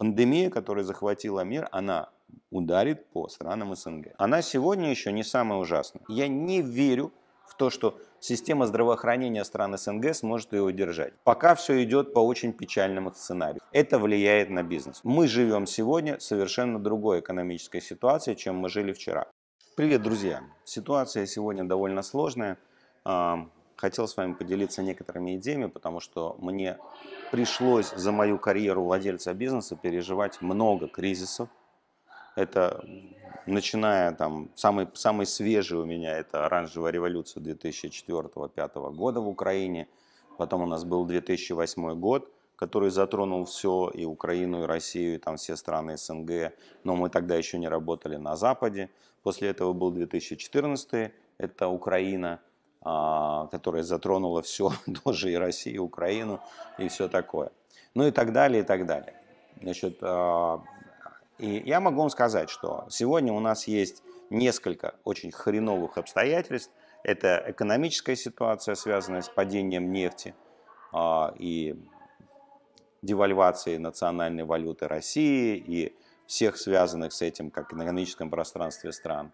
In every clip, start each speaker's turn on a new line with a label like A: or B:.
A: Пандемия, которая захватила мир, она ударит по странам СНГ. Она сегодня еще не самая ужасная. Я не верю в то, что система здравоохранения стран СНГ сможет ее удержать. Пока все идет по очень печальному сценарию. Это влияет на бизнес. Мы живем сегодня в совершенно другой экономической ситуации, чем мы жили вчера. Привет, друзья! Ситуация сегодня довольно сложная хотел с вами поделиться некоторыми идеями, потому что мне пришлось за мою карьеру владельца бизнеса переживать много кризисов. Это начиная там, самый, самый свежий у меня это оранжевая революция 2004-2005 года в Украине. Потом у нас был 2008 год, который затронул все, и Украину, и Россию, и там все страны СНГ. Но мы тогда еще не работали на Западе. После этого был 2014, это Украина – а, которая затронула все, тоже и Россию, и Украину, и все такое. Ну и так далее, и так далее. Значит, а, и я могу вам сказать, что сегодня у нас есть несколько очень хреновых обстоятельств. Это экономическая ситуация, связанная с падением нефти а, и девальвацией национальной валюты России и всех связанных с этим, как в экономическом пространстве стран.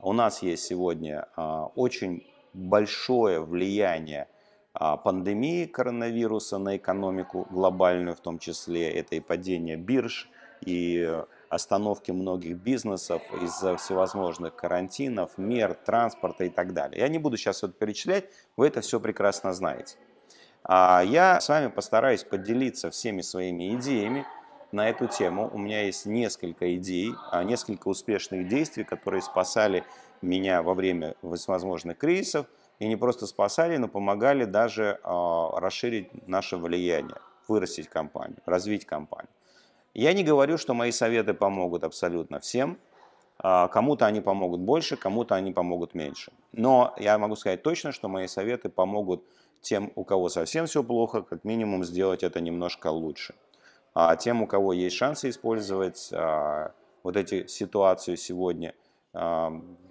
A: У нас есть сегодня очень большое влияние а, пандемии коронавируса на экономику глобальную, в том числе это и падение бирж, и остановки многих бизнесов из-за всевозможных карантинов, мер, транспорта и так далее. Я не буду сейчас это перечислять, вы это все прекрасно знаете. А, я с вами постараюсь поделиться всеми своими идеями на эту тему. У меня есть несколько идей, а, несколько успешных действий, которые спасали меня во время возможных кризисов и не просто спасали, но помогали даже э, расширить наше влияние, вырастить компанию, развить компанию. Я не говорю, что мои советы помогут абсолютно всем. Э, кому-то они помогут больше, кому-то они помогут меньше. Но я могу сказать точно, что мои советы помогут тем, у кого совсем все плохо, как минимум сделать это немножко лучше. А тем, у кого есть шансы использовать э, вот эти ситуации сегодня –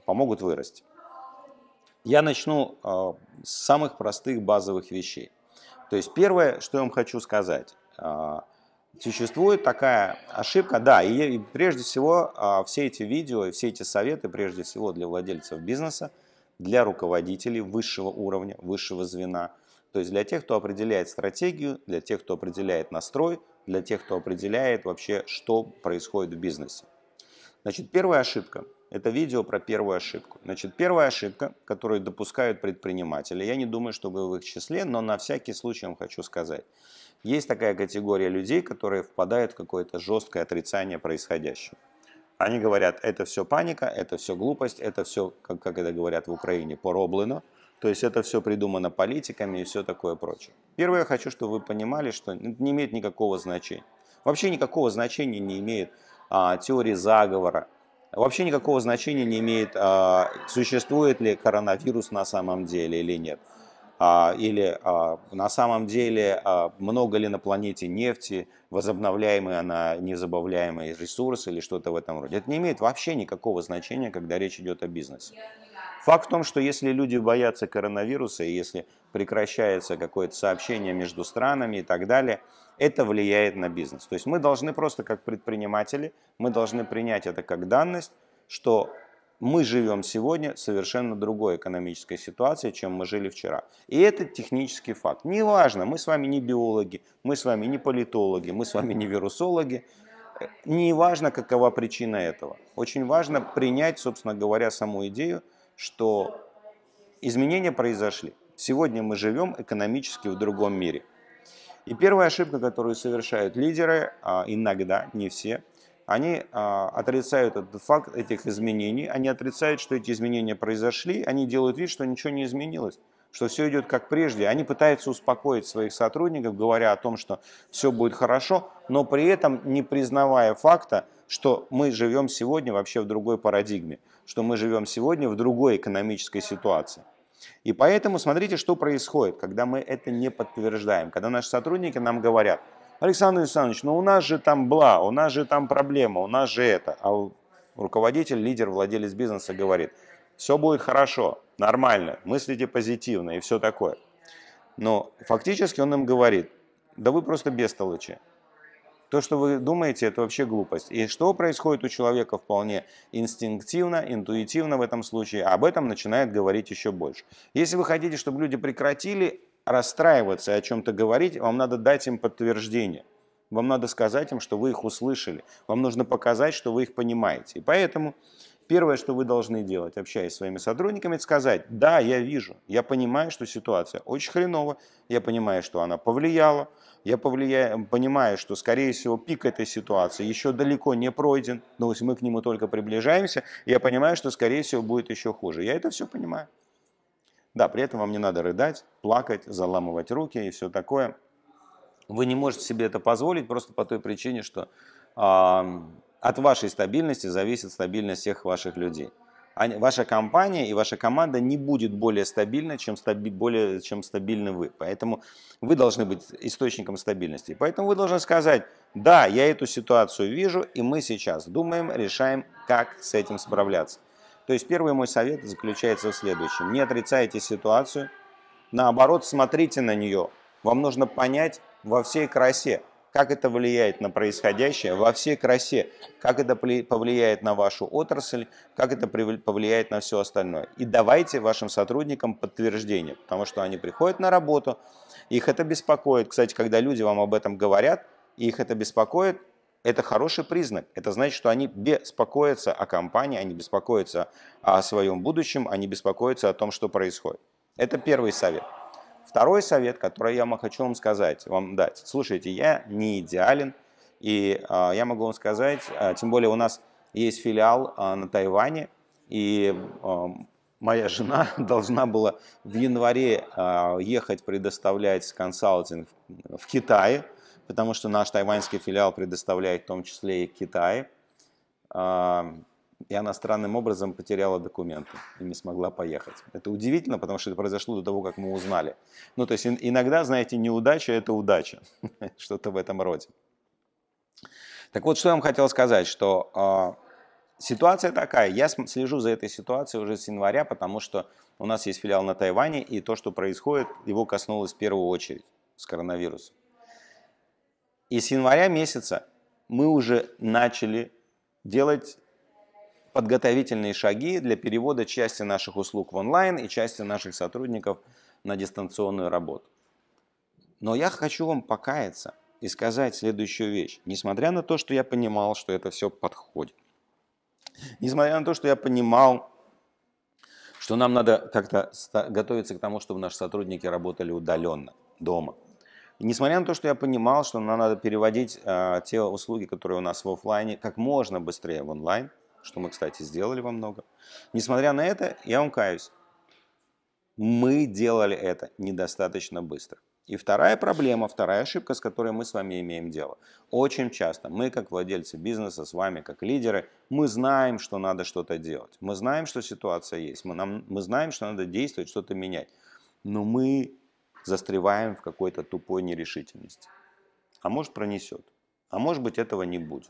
A: помогут вырасти. Я начну э, с самых простых базовых вещей. То есть первое, что я вам хочу сказать, э, существует такая ошибка, да, и, прежде всего э, все эти видео все эти советы, прежде всего для владельцев бизнеса, для руководителей высшего уровня, высшего звена, то есть для тех, кто определяет стратегию, для тех, кто определяет настрой, для тех, кто определяет вообще, что происходит в бизнесе. Значит, первая ошибка – это видео про первую ошибку. Значит, первая ошибка, которую допускают предприниматели, я не думаю, что вы в их числе, но на всякий случай вам хочу сказать. Есть такая категория людей, которые впадают в какое-то жесткое отрицание происходящего. Они говорят, это все паника, это все глупость, это все, как, как это говорят в Украине, пороблено. То есть это все придумано политиками и все такое прочее. Первое, я хочу, чтобы вы понимали, что это не имеет никакого значения. Вообще никакого значения не имеет а, теории заговора, Вообще никакого значения не имеет, а, существует ли коронавирус на самом деле или нет. А, или а, на самом деле много ли на планете нефти, возобновляемые она незабавляемые ресурсы или что-то в этом роде. Это не имеет вообще никакого значения, когда речь идет о бизнесе. Факт в том, что если люди боятся коронавируса, и если прекращается какое-то сообщение между странами и так далее, это влияет на бизнес. То есть мы должны просто как предприниматели, мы должны принять это как данность, что мы живем сегодня в совершенно другой экономической ситуации, чем мы жили вчера. И это технический факт. Неважно, мы с вами не биологи, мы с вами не политологи, мы с вами не вирусологи. Не важно, какова причина этого. Очень важно принять, собственно говоря, саму идею что изменения произошли. Сегодня мы живем экономически в другом мире. И первая ошибка, которую совершают лидеры, а, иногда, не все, они а, отрицают этот факт этих изменений, они отрицают, что эти изменения произошли, они делают вид, что ничего не изменилось что все идет как прежде. Они пытаются успокоить своих сотрудников, говоря о том, что все будет хорошо, но при этом не признавая факта, что мы живем сегодня вообще в другой парадигме, что мы живем сегодня в другой экономической ситуации. И поэтому смотрите, что происходит, когда мы это не подтверждаем, когда наши сотрудники нам говорят, Александр Александрович, ну у нас же там бла, у нас же там проблема, у нас же это. А руководитель, лидер, владелец бизнеса говорит – все будет хорошо, нормально, мыслите позитивно и все такое. Но фактически он им говорит, да вы просто бестолочи. То, что вы думаете, это вообще глупость. И что происходит у человека вполне инстинктивно, интуитивно в этом случае, об этом начинает говорить еще больше. Если вы хотите, чтобы люди прекратили расстраиваться и о чем-то говорить, вам надо дать им подтверждение. Вам надо сказать им, что вы их услышали. Вам нужно показать, что вы их понимаете. И поэтому Первое, что вы должны делать, общаясь с своими сотрудниками, это сказать, да, я вижу, я понимаю, что ситуация очень хреново, я понимаю, что она повлияла, я повлияю, понимаю, что, скорее всего, пик этой ситуации еще далеко не пройден, но если мы к нему только приближаемся, я понимаю, что, скорее всего, будет еще хуже. Я это все понимаю. Да, при этом вам не надо рыдать, плакать, заламывать руки и все такое. Вы не можете себе это позволить просто по той причине, что от вашей стабильности зависит стабильность всех ваших людей. Ваша компания и ваша команда не будет более стабильна, чем, стаби более, чем стабильны вы. Поэтому вы должны быть источником стабильности. Поэтому вы должны сказать, да, я эту ситуацию вижу, и мы сейчас думаем, решаем, как с этим справляться. То есть первый мой совет заключается в следующем. Не отрицайте ситуацию, наоборот, смотрите на нее. Вам нужно понять во всей красе, как это влияет на происходящее во всей красе, как это повлияет на вашу отрасль, как это повлияет на все остальное. И давайте вашим сотрудникам подтверждение, потому что они приходят на работу, их это беспокоит. Кстати, когда люди вам об этом говорят, их это беспокоит, это хороший признак. Это значит, что они беспокоятся о компании, они беспокоятся о своем будущем, они беспокоятся о том, что происходит. Это первый совет. Второй совет, который я хочу вам сказать, вам дать. Слушайте, я не идеален, и э, я могу вам сказать, э, тем более у нас есть филиал э, на Тайване, и э, моя жена должна была в январе э, ехать предоставлять консалтинг в Китае, потому что наш тайваньский филиал предоставляет в том числе и Китай. Э, и она странным образом потеряла документы и не смогла поехать. Это удивительно, потому что это произошло до того, как мы узнали. Ну, то есть иногда, знаете, неудача – это удача, что-то в этом роде. Так вот, что я вам хотел сказать, что э, ситуация такая. Я слежу за этой ситуацией уже с января, потому что у нас есть филиал на Тайване, и то, что происходит, его коснулось в первую очередь с коронавирусом. И с января месяца мы уже начали делать подготовительные шаги для перевода части наших услуг в онлайн и части наших сотрудников на дистанционную работу. Но я хочу вам покаяться и сказать следующую вещь. Несмотря на то, что я понимал, что это все подходит, несмотря на то, что я понимал, что нам надо как-то готовиться к тому, чтобы наши сотрудники работали удаленно, дома. несмотря на то, что я понимал, что нам надо переводить э, те услуги, которые у нас в офлайне, как можно быстрее в онлайн – что мы, кстати, сделали во много. Несмотря на это, я вам каюсь, мы делали это недостаточно быстро. И вторая проблема, вторая ошибка, с которой мы с вами имеем дело. Очень часто мы, как владельцы бизнеса, с вами, как лидеры, мы знаем, что надо что-то делать. Мы знаем, что ситуация есть. Мы, нам, мы знаем, что надо действовать, что-то менять. Но мы застреваем в какой-то тупой нерешительности. А может пронесет. А может быть этого не будет.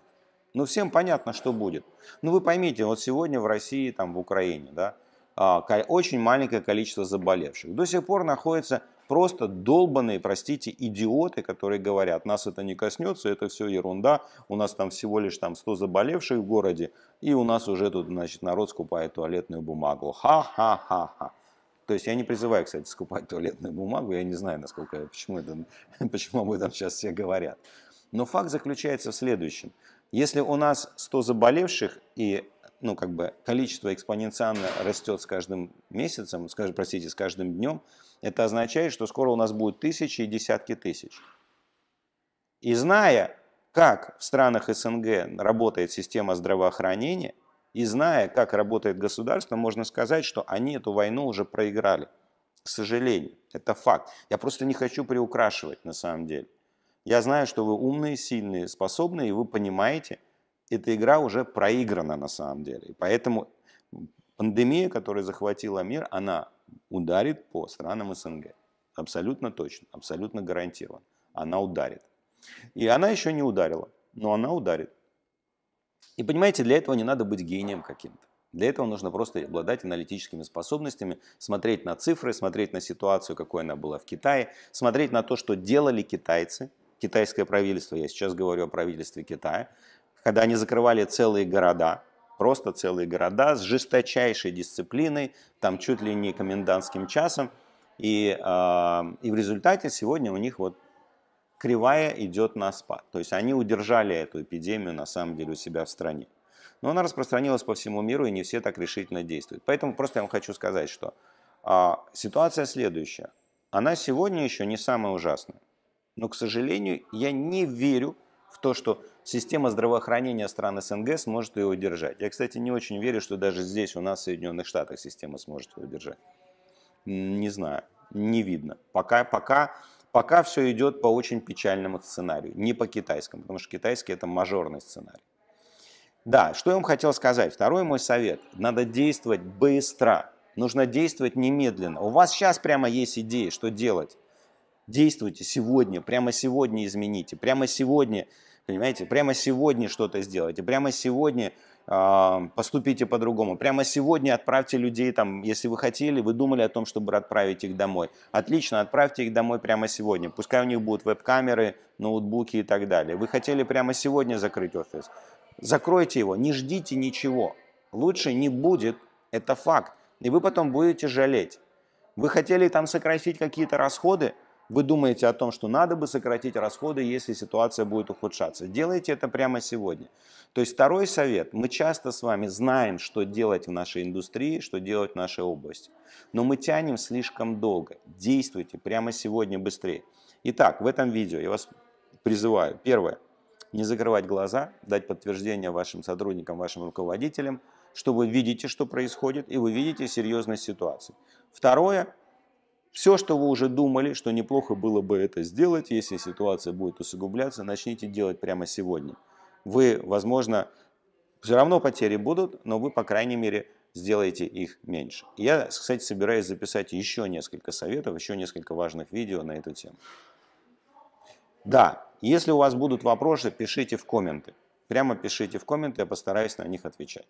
A: Ну, всем понятно, что будет. Ну, вы поймите, вот сегодня в России, там, в Украине, да, а, очень маленькое количество заболевших. До сих пор находятся просто долбанные, простите, идиоты, которые говорят, нас это не коснется, это все ерунда, у нас там всего лишь там 100 заболевших в городе, и у нас уже тут, значит, народ скупает туалетную бумагу. Ха-ха-ха-ха. То есть я не призываю, кстати, скупать туалетную бумагу, я не знаю, насколько, почему, это, почему об этом сейчас все говорят. Но факт заключается в следующем. Если у нас 100 заболевших и ну, как бы количество экспоненциально растет с каждым месяцем, скажем, простите, с каждым днем, это означает, что скоро у нас будет тысячи и десятки тысяч. И зная, как в странах СНГ работает система здравоохранения, и зная, как работает государство, можно сказать, что они эту войну уже проиграли. К сожалению, это факт. Я просто не хочу приукрашивать на самом деле. Я знаю, что вы умные, сильные, способные, и вы понимаете, эта игра уже проиграна на самом деле. И поэтому пандемия, которая захватила мир, она ударит по странам СНГ. Абсолютно точно, абсолютно гарантированно. Она ударит. И она еще не ударила, но она ударит. И понимаете, для этого не надо быть гением каким-то. Для этого нужно просто обладать аналитическими способностями, смотреть на цифры, смотреть на ситуацию, какой она была в Китае, смотреть на то, что делали китайцы – китайское правительство, я сейчас говорю о правительстве Китая, когда они закрывали целые города, просто целые города с жесточайшей дисциплиной, там чуть ли не комендантским часом, и, э, и в результате сегодня у них вот кривая идет на спад. То есть они удержали эту эпидемию на самом деле у себя в стране. Но она распространилась по всему миру, и не все так решительно действуют. Поэтому просто я вам хочу сказать, что а, ситуация следующая. Она сегодня еще не самая ужасная. Но, к сожалению, я не верю в то, что система здравоохранения стран СНГ сможет ее удержать. Я, кстати, не очень верю, что даже здесь, у нас, в Соединенных Штатах, система сможет ее удержать. Не знаю, не видно. Пока, пока, пока все идет по очень печальному сценарию, не по китайскому, потому что китайский – это мажорный сценарий. Да, что я вам хотел сказать. Второй мой совет. Надо действовать быстро. Нужно действовать немедленно. У вас сейчас прямо есть идеи, что делать. Действуйте сегодня, прямо сегодня измените, прямо сегодня, понимаете, прямо сегодня что-то сделайте, прямо сегодня а, поступите по-другому, прямо сегодня отправьте людей там, если вы хотели, вы думали о том, чтобы отправить их домой. Отлично, отправьте их домой прямо сегодня. Пускай у них будут веб-камеры, ноутбуки и так далее. Вы хотели прямо сегодня закрыть офис. Закройте его, не ждите ничего. Лучше не будет, это факт. И вы потом будете жалеть. Вы хотели там сократить какие-то расходы, вы думаете о том, что надо бы сократить расходы, если ситуация будет ухудшаться. Делайте это прямо сегодня. То есть второй совет. Мы часто с вами знаем, что делать в нашей индустрии, что делать в нашей области. Но мы тянем слишком долго. Действуйте прямо сегодня быстрее. Итак, в этом видео я вас призываю. Первое. Не закрывать глаза, дать подтверждение вашим сотрудникам, вашим руководителям, что вы видите, что происходит, и вы видите серьезность ситуации. Второе все, что вы уже думали, что неплохо было бы это сделать, если ситуация будет усугубляться, начните делать прямо сегодня. Вы, возможно, все равно потери будут, но вы, по крайней мере, сделаете их меньше. Я, кстати, собираюсь записать еще несколько советов, еще несколько важных видео на эту тему. Да, если у вас будут вопросы, пишите в комменты. Прямо пишите в комменты, я постараюсь на них отвечать.